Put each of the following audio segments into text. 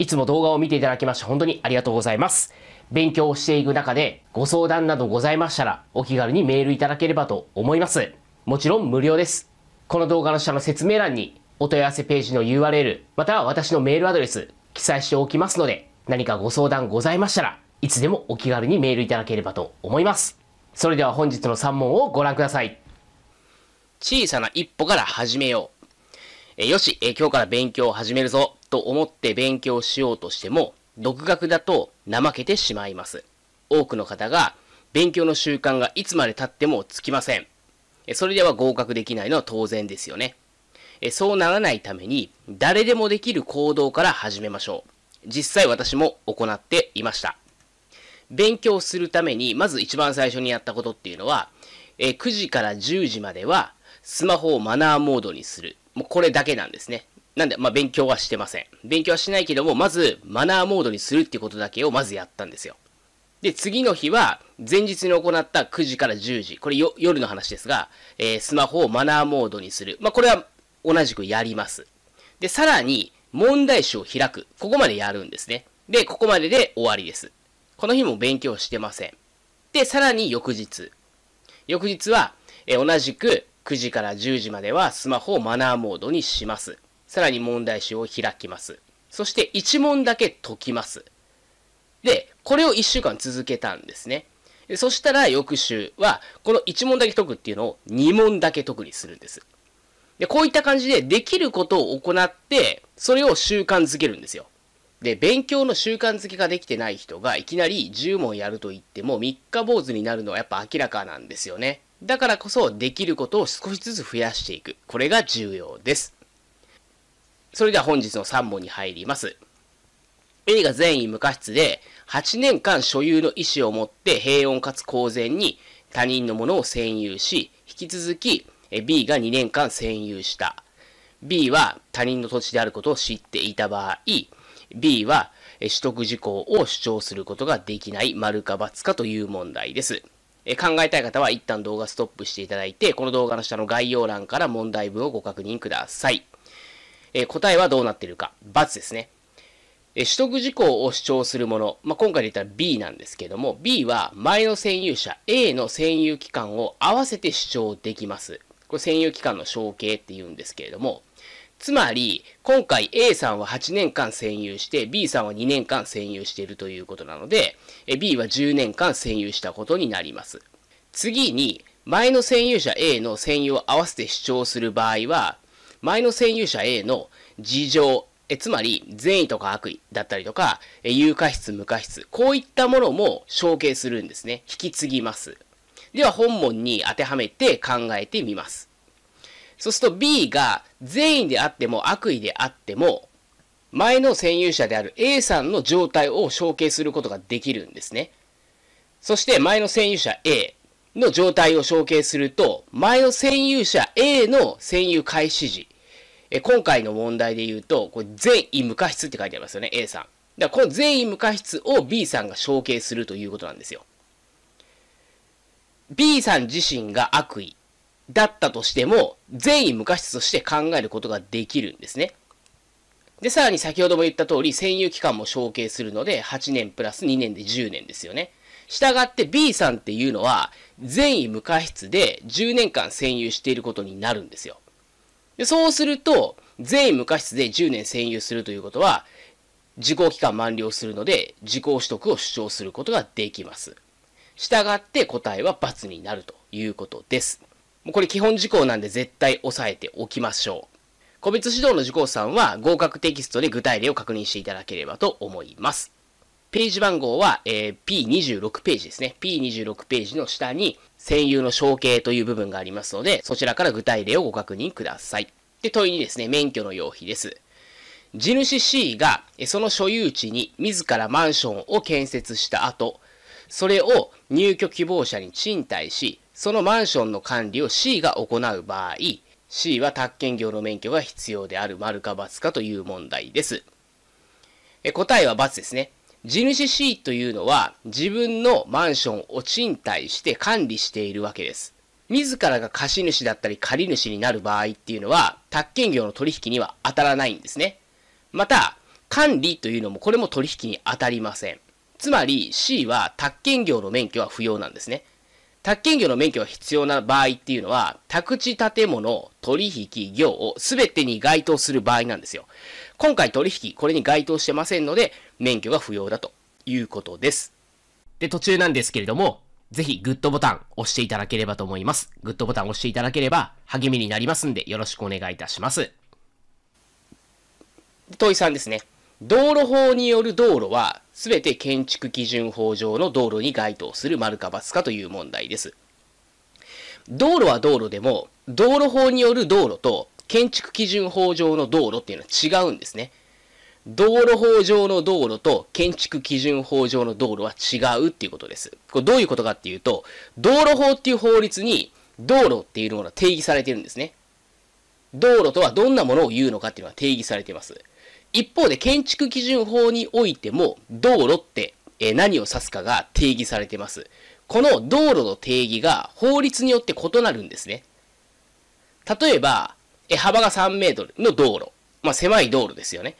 いつも動画を見ていただきまして本当にありがとうございます。勉強をしていく中でご相談などございましたらお気軽にメールいただければと思います。もちろん無料です。この動画の下の説明欄にお問い合わせページの URL または私のメールアドレス記載しておきますので何かご相談ございましたらいつでもお気軽にメールいただければと思います。それでは本日の3問をご覧ください。小さな一歩から始めよう。えよしえ、今日から勉強を始めるぞ。と思って勉強しようとしても、独学だと怠けてしまいます。多くの方が勉強の習慣がいつまで経ってもつきません。それでは合格できないのは当然ですよね。そうならないために、誰でもできる行動から始めましょう。実際私も行っていました。勉強するために、まず一番最初にやったことっていうのは、え9時から10時まではスマホをマナーモードにする。もうこれだけなんですね。なんで、まあ、勉強はしてません。勉強はしないけども、まず、マナーモードにするってことだけをまずやったんですよ。で、次の日は、前日に行った9時から10時、これ夜の話ですが、えー、スマホをマナーモードにする。まあ、これは同じくやります。で、さらに、問題集を開く。ここまでやるんですね。で、ここまでで終わりです。この日も勉強してません。で、さらに翌日。翌日は、えー、同じく9時から10時まではスマホをマナーモードにします。さらに問題集を開きます。そして1問だけ解きます。で、これを1週間続けたんですね。そしたら翌週は、この1問だけ解くっていうのを2問だけ解くにするんです。で、こういった感じでできることを行って、それを習慣づけるんですよ。で、勉強の習慣づけができてない人がいきなり10問やると言っても3日坊主になるのはやっぱ明らかなんですよね。だからこそできることを少しずつ増やしていく。これが重要です。それでは本日の3問に入ります。A が善意無過失で、8年間所有の意思を持って平穏かつ公然に他人のものを占有し、引き続き B が2年間占有した。B は他人の土地であることを知っていた場合、B は取得事項を主張することができない丸か×かという問題です。考えたい方は一旦動画ストップしていただいて、この動画の下の概要欄から問題文をご確認ください。えー、答えはどうなっているか。×ですね。えー、取得事項を主張するもの。まあ、今回で言ったら B なんですけども、B は前の占有者 A の占有期間を合わせて主張できます。これ占有期間の承継って言うんですけれども、つまり、今回 A さんは8年間占有して、B さんは2年間占有しているということなので、B は10年間占有したことになります。次に、前の占有者 A の占有を合わせて主張する場合は、前の占有者 A の事情、えつまり善意とか悪意だったりとか、え有価質、無価質、こういったものも承継するんですね。引き継ぎます。では本文に当てはめて考えてみます。そうすると B が善意であっても悪意であっても、前の占有者である A さんの状態を承継することができるんですね。そして前の占有者 A の状態を承継すると、前の占有者 A の占有開始時え今回の問題で言うと、これ全意無過失って書いてありますよね、A さん。だからこの全意無過失を B さんが承継するということなんですよ。B さん自身が悪意だったとしても、善意無過失として考えることができるんですね。で、さらに先ほども言った通り、占有期間も承継するので、8年プラス2年で10年ですよね。したがって B さんっていうのは、善意無過失で10年間占有していることになるんですよ。でそうすると、全員無過失で10年占有するということは、時効期間満了するので、時効取得を主張することができます。したがって答えは×になるということです。もうこれ基本事項なんで絶対押さえておきましょう。個別指導の受講さんは合格テキストで具体例を確認していただければと思います。ページ番号は、えー、P26 ページですね。P26 ページの下に、占有の承継という部分がありますので、そちらから具体例をご確認ください。で、問いにですね、免許の用費です。地主 C が、その所有地に自らマンションを建設した後、それを入居希望者に賃貸し、そのマンションの管理を C が行う場合、C は宅建業の免許が必要である丸か×かという問題です。え答えは×ですね。地主 C というのは自分のマンションを賃貸して管理しているわけです。自らが貸主だったり借り主になる場合っていうのは、宅建業の取引には当たらないんですね。また、管理というのもこれも取引に当たりません。つまり C は宅建業の免許は不要なんですね。宅建業の免許が必要な場合っていうのは、宅地建物、取引、業を全てに該当する場合なんですよ。今回取引、これに該当してませんので、免許が不要だということです。で、途中なんですけれども、ぜひグッドボタン押していただければと思います。グッドボタン押していただければ励みになりますんで、よろしくお願いいたします。問いさんですね。道路法による道路は、すべて建築基準法上の道路に該当する丸か×かという問題です。道路は道路でも、道路法による道路と建築基準法上の道路っていうのは違うんですね。道路法上の道路と建築基準法上の道路は違うっていうことです。これどういうことかっていうと、道路法っていう法律に道路っていうものが定義されてるんですね。道路とはどんなものを言うのかっていうのが定義されています。一方で建築基準法においても道路って何を指すかが定義されています。この道路の定義が法律によって異なるんですね。例えば、幅が3メートルの道路。まあ、狭い道路ですよね。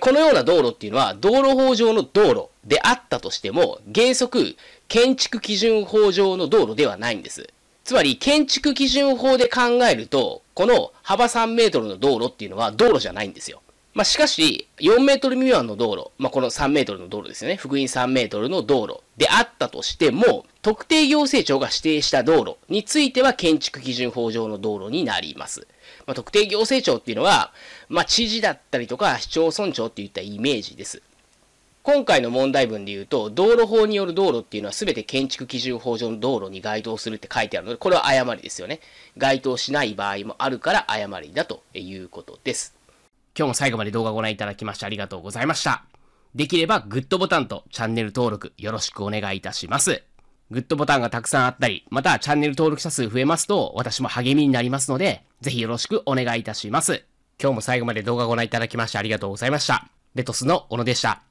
このような道路っていうのは道路法上の道路であったとしても原則建築基準法上の道路ではないんです。つまり建築基準法で考えるとこの幅3メートルの道路っていうのは道路じゃないんですよ。まあ、しかし、4メートル未満の道路、まあ、この3メートルの道路ですよね、福音3メートルの道路であったとしても、特定行政庁が指定した道路については建築基準法上の道路になります。まあ、特定行政庁っていうのは、まあ、知事だったりとか市町村長っていったイメージです。今回の問題文で言うと、道路法による道路っていうのは全て建築基準法上の道路に該当するって書いてあるので、これは誤りですよね。該当しない場合もあるから誤りだということです。今日も最後まで動画をご覧いただきましてありがとうございました。できればグッドボタンとチャンネル登録よろしくお願いいたします。グッドボタンがたくさんあったり、またチャンネル登録者数増えますと私も励みになりますので、ぜひよろしくお願いいたします。今日も最後まで動画をご覧いただきましてありがとうございました。レトスの小野でした。